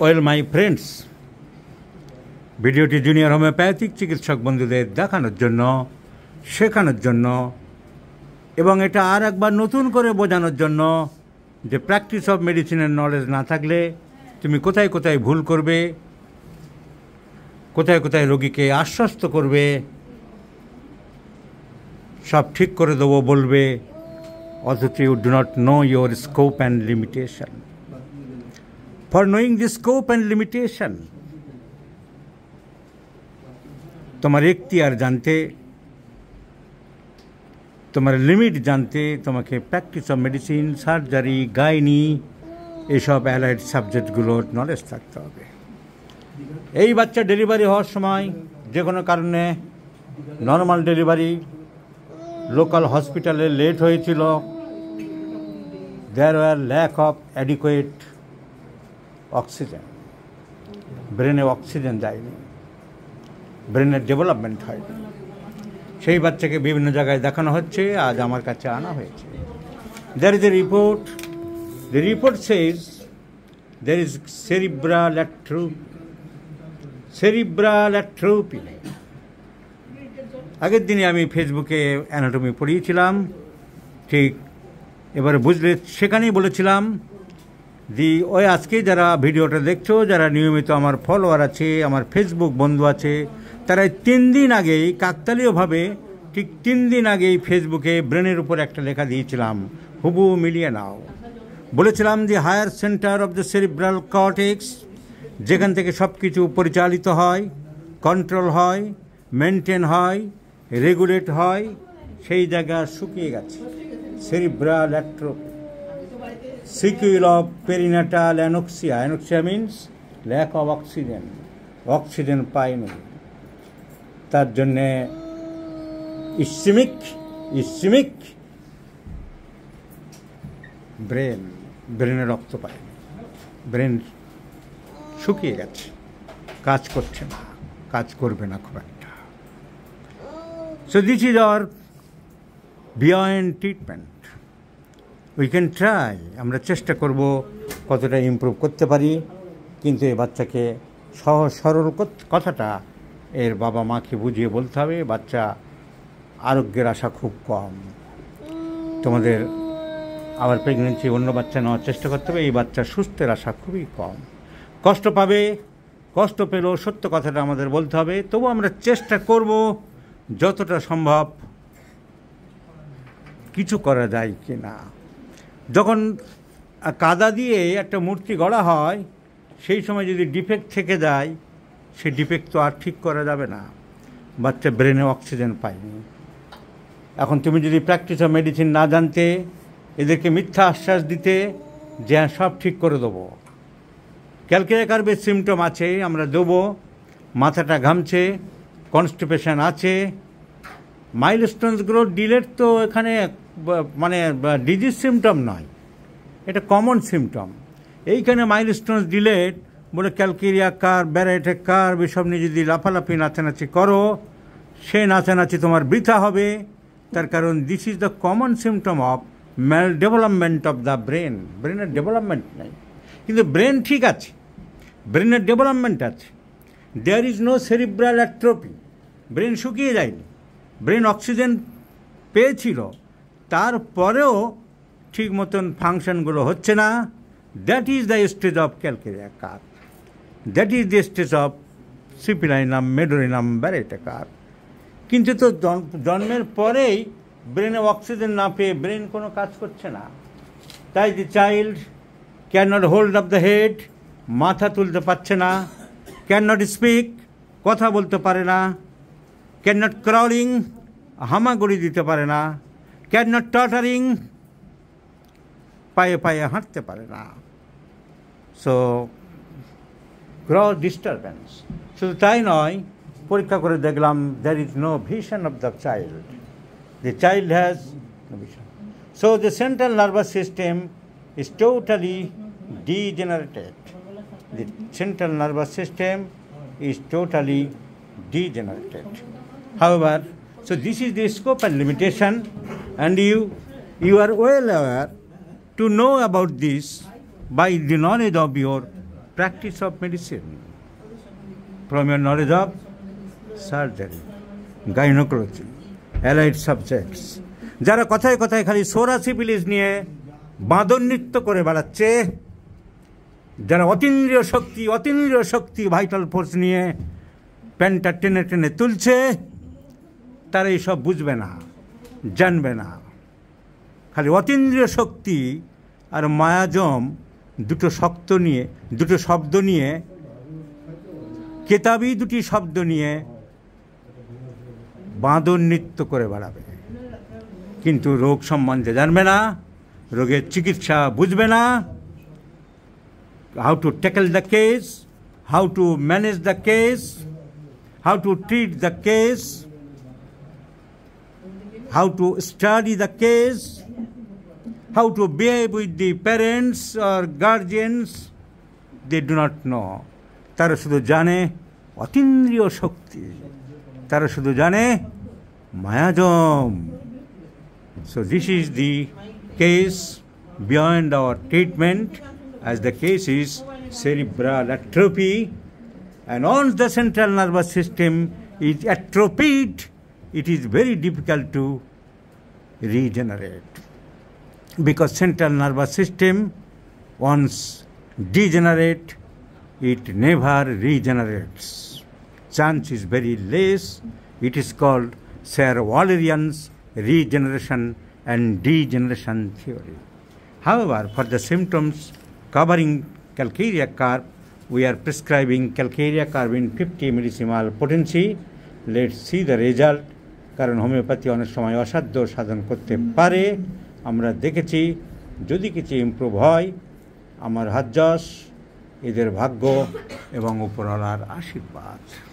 Well my friends ভিডিওটি junior homoeopathic চিকিৎসক বন্ধুদের দেখানোর জন্য শেখানোর জন্য এবং এটা আর একবার নতুন করে বোঝানোর জন্য যে প্র্যাকটিস অফ মেডিসিনের নলেজ না থাকলে তুমি কোথায় কোথায় ভুল করবে কোথায় কোথায় রোগীকে আশ্বস্ত করবে সব ঠিক করে দেবো বলবে অথচ you do not know your scope and limitation for knowing the scope and limitation তোমার এখতিয়ার জানতে তোমার লিমিট জানতে তোমাকে practice of medicine surgery gynae এসব অ্যালাইড সাবজেক্টগুলোর নলেজ থাকতে হবে এই বাচ্চা ডেলিভারি হওয়ার সময় যে কোনো কারণে নর্মাল ডেলিভারি লোকাল হসপিটালে লেট হয়েছিল there was lack of adequate oxygen ব্রেনে অক্সিজেন দেয়নি ব্রেনের ডেভেলপমেন্ট হয়নি সেই বাচ্চাকে বিভিন্ন জায়গায় দেখানো হচ্ছে আজ আমার কাছে আনা হয়েছে there is a report the report says there is cerebral atrophy cerebral atrophy ইনে আগের দিনে আমি ফেসবুকে অ্যানাটমি পড়িয়েছিলাম ঠিক এবারে বুঝলে সেখানেই বলেছিলাম দি ওই আজকে যারা ভিডিওটা দেখছো যারা নিয়মিত আমার ফলোয়ার আছে আমার ফেসবুক বন্ধু আছে তারা তিন দিন আগেই কাকতালীয়ভাবে ঠিক তিন দিন আগেই ফেসবুকে ব্রেনের উপর একটা লেখা দিয়েছিলাম হুবু মিলিয়ে নাও বলেছিলাম যে higher centre of the cerebral cortex যেখান থেকে সব কিছু পরিচালিত হয় কন্ট্রোল হয় মেনটেন হয় রেগুলেট হয় সেই জায়গা শুকিয়ে গেছে cerebral atrophy sequel of perinatal anoxia anoxia means lack of oxygen oxygen পায়নি তার জন্যে ইসিমিক ইসিমিক ব্রেন ব্রেনে রক্ত পায় ব্রেন শুকিয়ে গেছে কাজ করছে না কাজ করবে না খুব একটা So this is our beyond treatment. We can try আমরা চেষ্টা করব কতটা ইম্প্রুভ করতে পারি কিন্তু এই বাচ্চাকে সহজ সরল কথাটা এর বাবা মাকে বুঝিয়ে বলতে হবে বাচ্চা আরোগ্যের আশা খুব কম তোমাদের আবার প্রেগনেন্সি অন্য বাচ্চা নেওয়ার চেষ্টা করতে হবে এই বাচ্চা সুস্থের আশা খুবই কম কষ্ট পাবে কষ্ট পেলেও সত্য কথাটা আমাদের বলতে হবে তবু আমরা চেষ্টা করবো যতটা সম্ভব কিছু করা যায় কি না যখন কাদা দিয়ে একটা মূর্তি গড়া হয় সেই সময় যদি ডিফেক্ট থেকে যায় সে ডিফেক্ট তো আর ঠিক করা যাবে না বাচ্চা ব্রেনে অক্সিজেন পায়নি এখন তুমি যদি প্র্যাকটিস অফ মেডিসিন না জানতে এদেরকে মিথ্যা আশ্বাস দিতে যে হ্যাঁ, সব ঠিক করে দেবো ক্যালকেরিয়া কার্বের সিমটম আছে আমরা দেবো মাথাটা ঘামছে কনস্টিপেশন আছে মাইলস্টোনসগুলো ডিলের তো এখানে মানে ডিজিজ সিমটম নয় এটা কমন সিমটম এইখানে মাইলস্টোনস ডিলেট বলে ক্যালকেরিয়া কার ব্যারাইটে কার এসব নিয়ে যদি লাফালাফি নাচানাচি করো সে নাচানাচি তোমার বৃথা হবে তার কারণ this is the common symptom of maldevelopment of the brain ব্রেনের ডেভেলপমেন্ট নাই কিন্তু ব্রেন ঠিক আছে ব্রেনের ডেভেলপমেন্ট আছে there is no cerebral atrophy brain শুকিয়ে যায়নি ব্রেন অক্সিজেন পেয়েছিল তারপরেও ঠিক মতন ফাংশনগুলো হচ্ছে না that is the stage of calcarea carb that is the stage of syphilinum medorrhinum baryta carb কিন্তু তো জন্মের পরেই ব্রেনে অক্সিজেন না পেয়ে ব্রেন কোনো কাজ করছে না তাই the child can not hold of the head মাথা তুলতে পারছে না ক্যান নট স্পিক কথা বলতে পারে না ক্যান নট ক্রাউলিং হামাগুড়ি দিতে পারে না ক্যান নট টটারিং পায়ে পায়ে হাঁটতে পারে না সো গ্রস ডিস্টারবেন্স শুধু তাই নয় পরীক্ষা করে দেখলাম there is no vision of the child the child has no vision so the central nervous system is totally degenerated the central nervous system is totally degenerated. However, so this is the scope and limitation, and you, you are well aware to know about this by the knowledge of your practice of medicine, from your knowledge of surgery, gynecology, allied subjects. যারা কথায় কথায় খালি সোরা syphilis নিয়ে বাঁধন নৃত্য করে বেড়াচ্ছে যারা অতীন্দ্রিয় শক্তি অতীন্দ্রিয় শক্তি ভাইটাল ফোর্স নিয়ে প্যান্টটা টেনে টেনে তুলছে তারা এইসব বুঝবে না জানবে না খালি অতীন্দ্রিয় শক্তি আর মায়াজম দুটো শক্ত নিয়ে দুটো শব্দ নিয়ে কেতাবি দুটি শব্দ নিয়ে বাঁদর নৃত্য করে বেড়াবে কিন্তু রোগ সম্বন্ধে জানবে না রোগের চিকিৎসা বুঝবে না how to tackle the case, how to manage the case, how to treat the case, how to study the case, how to behave with the parents or guardians, they do not know. তারা শুধু জানে অতীন্দ্রিয় শক্তি তারা শুধু জানে miasm So this is the case beyond our treatment as the case is cerebral atrophy and once the central nervous system is atrophied, it is very difficult to regenerate because central nervous system once degenerate, it never regenerates. Chance is very less. It is called Sir Wallerian's regeneration and degeneration theory. However, for the symptoms, covering calcarea carp, we are prescribing calcarea carb in 50 millisimal potency. Let's see the result. কারণ homoeopathy অনেক সময় অসাধ্য সাধন করতে পারে আমরা দেখেছি যদি কিছু ইম্প্রুভ হয় আমার হাজ্জাস এদের ভাগ্য এবং উপরওয়ালার আশীর্বাদ